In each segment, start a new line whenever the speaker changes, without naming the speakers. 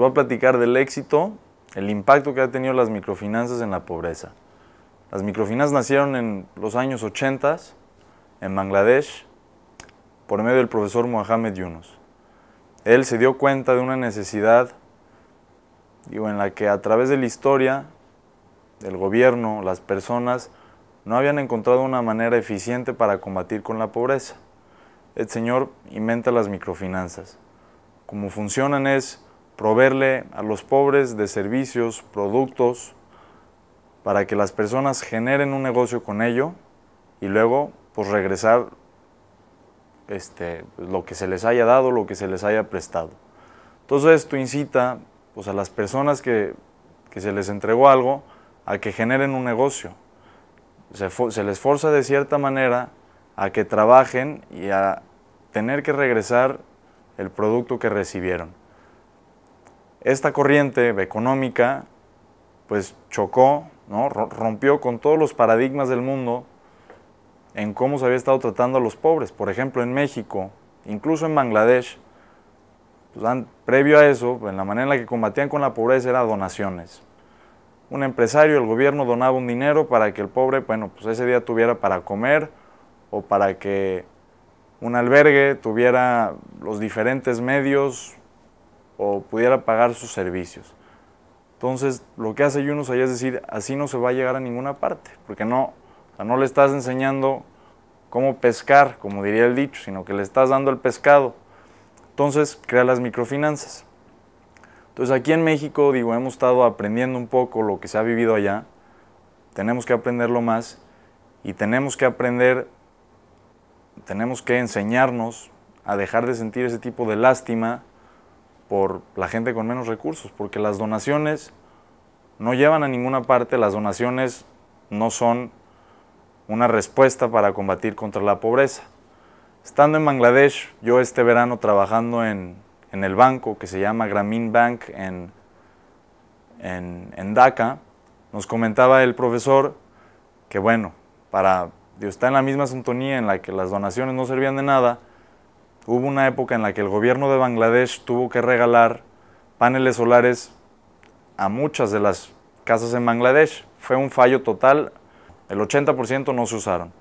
va a platicar del éxito, el impacto que ha tenido las microfinanzas en la pobreza. Las microfinanzas nacieron en los años 80 en Bangladesh por medio del profesor Mohamed Yunus. Él se dio cuenta de una necesidad digo, en la que a través de la historia, el gobierno, las personas, no habían encontrado una manera eficiente para combatir con la pobreza. El señor inventa las microfinanzas. Como funcionan es proveerle a los pobres de servicios, productos, para que las personas generen un negocio con ello y luego pues regresar este, lo que se les haya dado, lo que se les haya prestado. Entonces esto incita pues, a las personas que, se les entregó algo a que generen un negocio. Se, se les forza de cierta manera a que trabajen y a tener que regresar el producto que recibieron esta corriente económica pues chocó, ¿no? rompió con todos los paradigmas del mundo en cómo se había estado tratando a los pobres. Por ejemplo, en México, incluso en Bangladesh, pues, previo a eso, en la manera en la que combatían con la pobreza era donaciones. Un empresario, el gobierno donaba un dinero para que el pobre, bueno, pues ese día tuviera para comer o para que un albergue tuviera los diferentes medios o pudiera pagar sus servicios. Entonces, lo que hace Yunus allá es decir, así no se va a llegar a ninguna parte, porque no, no le estás enseñando cómo pescar, como diría el dicho, sino que le estás dando el pescado. Entonces, crea las microfinanzas. Entonces, aquí en México, digo, hemos estado aprendiendo un poco lo que se ha vivido allá, tenemos que aprenderlo más y tenemos que aprender, tenemos que enseñarnos a dejar de sentir ese tipo de lástima por la gente con menos recursos, porque las donaciones no llevan a ninguna parte, las donaciones no son una respuesta para combatir contra la pobreza. Estando en Bangladesh, yo este verano trabajando en, el banco que se llama Grameen Bank en, en, Dhaka, nos comentaba el profesor que bueno, para, está en la misma sintonía en la que las donaciones no servían de nada, Hubo una época en la que el gobierno de Bangladesh tuvo que regalar paneles solares a muchas de las casas en Bangladesh. Fue un fallo total, el 80% no se usaron.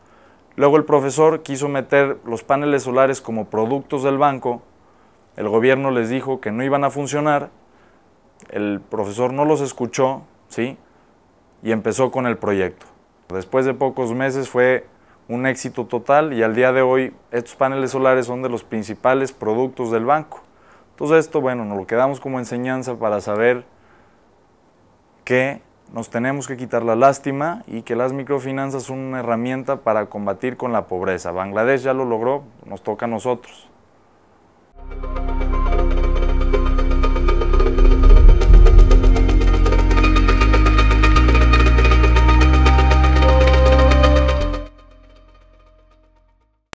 Luego el profesor quiso meter los paneles solares como productos del banco, el gobierno les dijo que no iban a funcionar, el profesor no los escuchó, ¿sí? Y empezó con el proyecto. Después de pocos meses fue un éxito total y al día de hoy estos paneles solares son de los principales productos del banco. Entonces esto, bueno, nos lo quedamos como enseñanza para saber que nos tenemos que quitar la lástima y que las microfinanzas son una herramienta para combatir con la pobreza. Bangladesh ya lo logró, nos toca a nosotros.